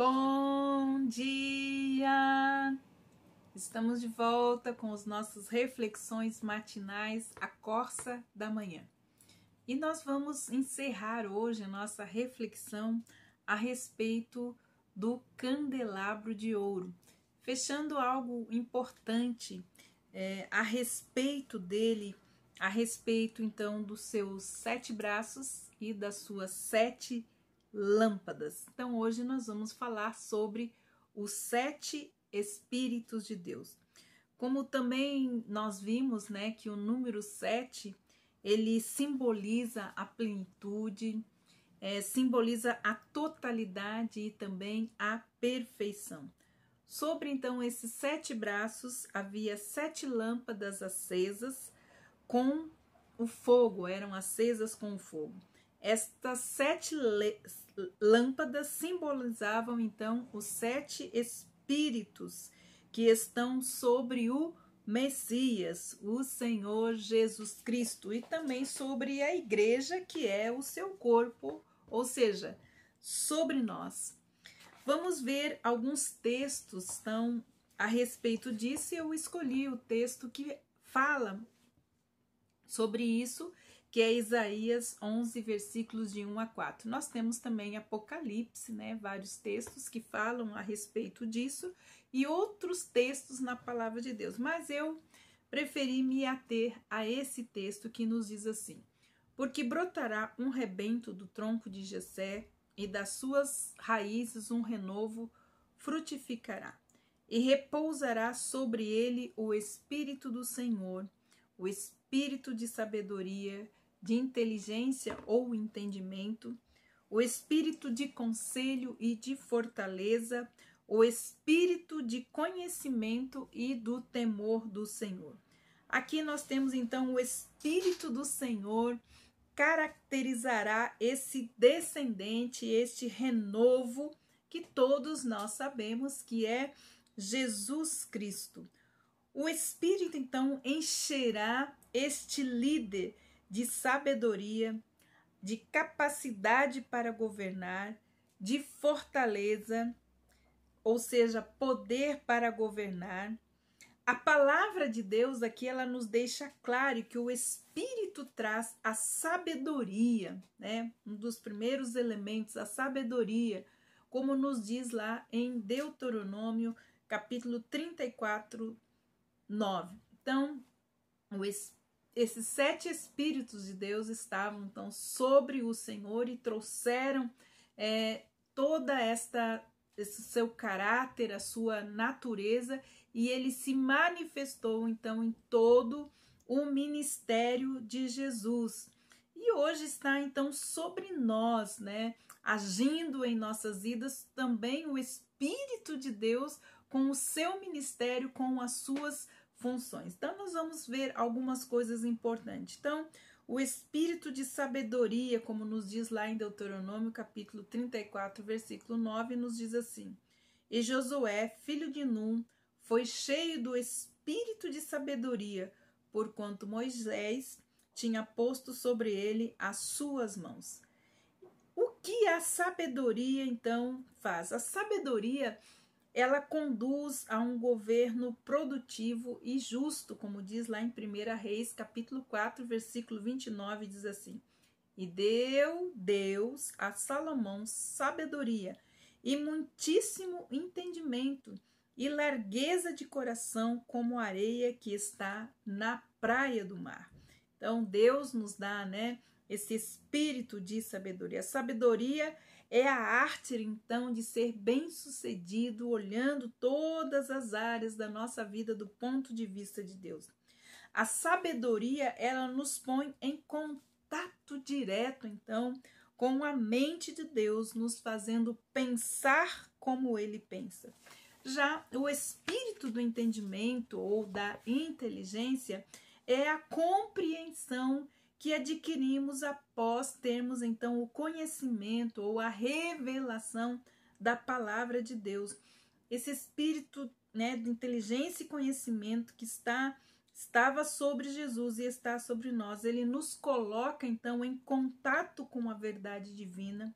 Bom dia! Estamos de volta com os nossos reflexões matinais, a Corsa da manhã. E nós vamos encerrar hoje a nossa reflexão a respeito do candelabro de ouro, fechando algo importante é, a respeito dele, a respeito então dos seus sete braços e das suas sete lâmpadas. Então, hoje nós vamos falar sobre os sete Espíritos de Deus. Como também nós vimos, né, que o número sete ele simboliza a plenitude, é, simboliza a totalidade e também a perfeição. Sobre então esses sete braços havia sete lâmpadas acesas com o fogo, eram acesas com o fogo. Estas sete lâmpadas simbolizavam então os sete espíritos que estão sobre o Messias, o Senhor Jesus Cristo, e também sobre a igreja que é o seu corpo, ou seja, sobre nós. Vamos ver alguns textos tão a respeito disso, eu escolhi o texto que fala sobre isso que é Isaías 11, versículos de 1 a 4. Nós temos também Apocalipse, né, vários textos que falam a respeito disso e outros textos na palavra de Deus, mas eu preferi me ater a esse texto que nos diz assim: Porque brotará um rebento do tronco de Jessé e das suas raízes um renovo frutificará. E repousará sobre ele o espírito do Senhor, o espírito de sabedoria de inteligência ou entendimento, o espírito de conselho e de fortaleza, o espírito de conhecimento e do temor do Senhor. Aqui nós temos então o espírito do Senhor caracterizará esse descendente, este renovo que todos nós sabemos que é Jesus Cristo. O espírito então encherá este líder de sabedoria, de capacidade para governar, de fortaleza, ou seja, poder para governar. A palavra de Deus aqui ela nos deixa claro que o Espírito traz a sabedoria, né? Um dos primeiros elementos, a sabedoria, como nos diz lá em Deuteronômio, capítulo 34, 9. Então, o Espírito esses sete Espíritos de Deus estavam então sobre o Senhor e trouxeram é, toda esta esse seu caráter, a sua natureza, e ele se manifestou então em todo o ministério de Jesus. E hoje está então sobre nós, né? Agindo em nossas vidas também o Espírito de Deus com o seu ministério, com as suas funções. Então, nós vamos ver algumas coisas importantes. Então, o espírito de sabedoria, como nos diz lá em Deuteronômio, capítulo 34, versículo 9, nos diz assim: E Josué, filho de Num, foi cheio do espírito de sabedoria, porquanto Moisés tinha posto sobre ele as suas mãos. O que a sabedoria então faz? A sabedoria ela conduz a um governo produtivo e justo, como diz lá em 1 Reis, capítulo 4, versículo 29, diz assim: E deu Deus a Salomão sabedoria e muitíssimo entendimento e largueza de coração como areia que está na praia do mar. Então Deus nos dá, né, esse espírito de sabedoria. A sabedoria é a arte, então, de ser bem-sucedido, olhando todas as áreas da nossa vida do ponto de vista de Deus. A sabedoria, ela nos põe em contato direto, então, com a mente de Deus, nos fazendo pensar como ele pensa. Já o espírito do entendimento ou da inteligência é a compreensão que adquirimos após termos então o conhecimento ou a revelação da palavra de Deus. Esse espírito né, de inteligência e conhecimento que está estava sobre Jesus e está sobre nós, ele nos coloca então em contato com a verdade divina.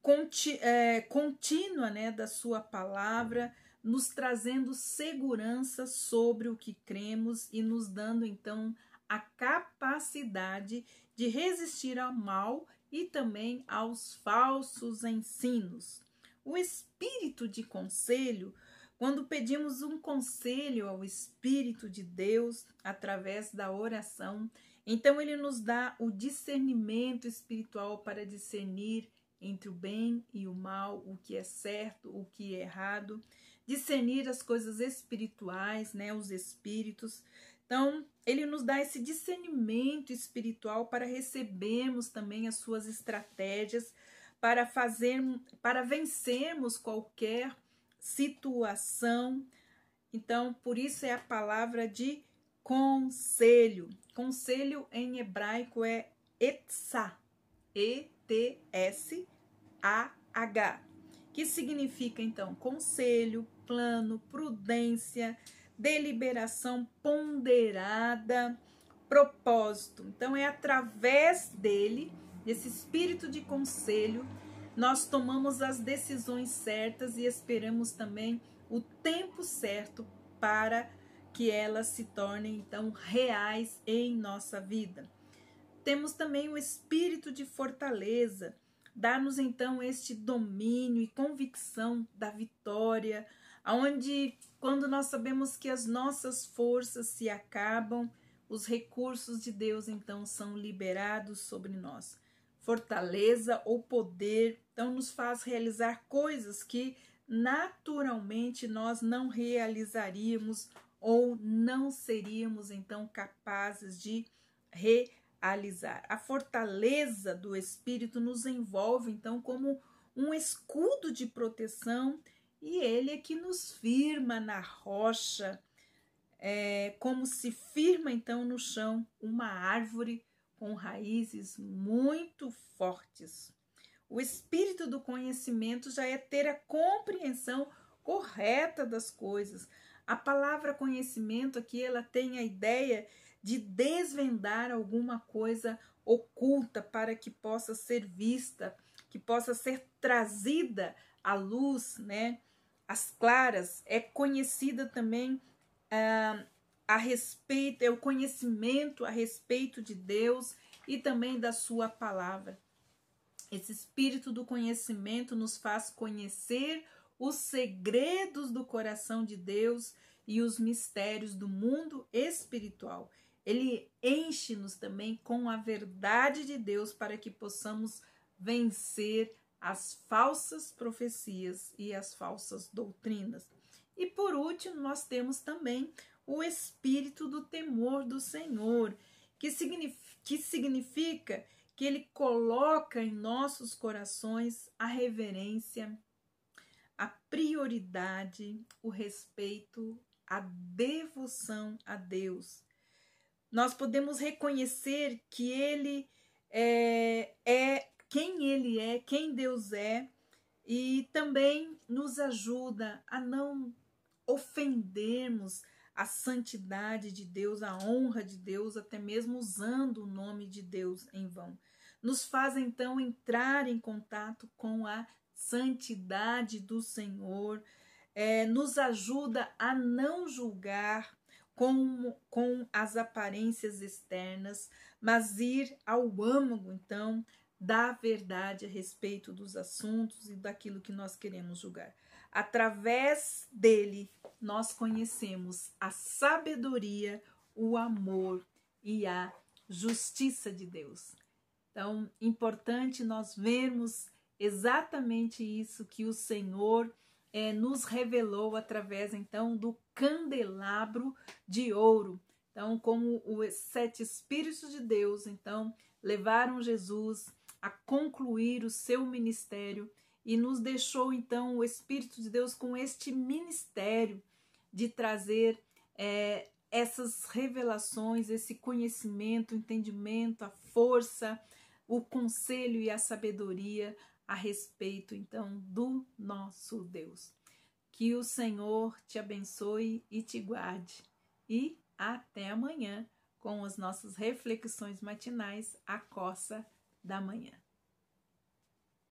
Conti, é, contínua né, da sua palavra, nos trazendo segurança sobre o que cremos e nos dando então a capacidade de resistir ao mal e também aos falsos ensinos. O espírito de conselho, quando pedimos um conselho ao Espírito de Deus através da oração, então ele nos dá o discernimento espiritual para discernir entre o bem e o mal, o que é certo, o que é errado, discernir as coisas espirituais, né, os espíritos, então, ele nos dá esse discernimento espiritual para recebermos também as suas estratégias para fazer para vencermos qualquer situação. Então, por isso é a palavra de conselho. Conselho em hebraico é etsa, E T S A H, que significa então conselho, plano, prudência, deliberação ponderada, propósito. Então, é através dele, desse espírito de conselho, nós tomamos as decisões certas e esperamos também o tempo certo para que elas se tornem então reais em nossa vida. Temos também o espírito de fortaleza, dar-nos então este domínio e convicção da vitória, aonde quando nós sabemos que as nossas forças se acabam, os recursos de Deus então são liberados sobre nós. Fortaleza ou poder então nos faz realizar coisas que naturalmente nós não realizaríamos ou não seríamos então capazes de realizar. A fortaleza do espírito nos envolve então como um escudo de proteção e Ele é que nos firma na rocha, é, como se firma então no chão uma árvore com raízes muito fortes. O espírito do conhecimento já é ter a compreensão correta das coisas. A palavra conhecimento aqui ela tem a ideia de desvendar alguma coisa oculta para que possa ser vista, que possa ser trazida à luz, né? as claras, é conhecida também ah, a respeito, é o conhecimento a respeito de Deus e também da sua palavra. Esse espírito do conhecimento nos faz conhecer os segredos do coração de Deus e os mistérios do mundo espiritual. Ele enche-nos também com a verdade de Deus para que possamos vencer as falsas profecias e as falsas doutrinas. E por último, nós temos também o espírito do temor do Senhor, que significa, que significa que ele coloca em nossos corações a reverência, a prioridade, o respeito, a devoção a Deus. Nós podemos reconhecer que ele eh, é, é quem Ele é, quem Deus é, e também nos ajuda a não ofendermos a santidade de Deus, a honra de Deus, até mesmo usando o nome de Deus em vão. Nos faz então entrar em contato com a santidade do Senhor, é, nos ajuda a não julgar com, com as aparências externas, mas ir ao âmago, então, da verdade a respeito dos assuntos e daquilo que nós queremos julgar. Através dele, nós conhecemos a sabedoria, o amor e a justiça de Deus. Então, importante nós vermos exatamente isso que o Senhor é, nos revelou através então do candelabro de ouro. Então, como os sete Espíritos de Deus, então levaram Jesus a concluir o seu ministério e nos deixou então o Espírito de Deus com este ministério de trazer é, essas revelações, esse conhecimento, o entendimento, a força, o conselho e a sabedoria a respeito então do nosso Deus. Que o Senhor te abençoe e te guarde. E até amanhã com as nossas reflexões matinais, a coça da manhã.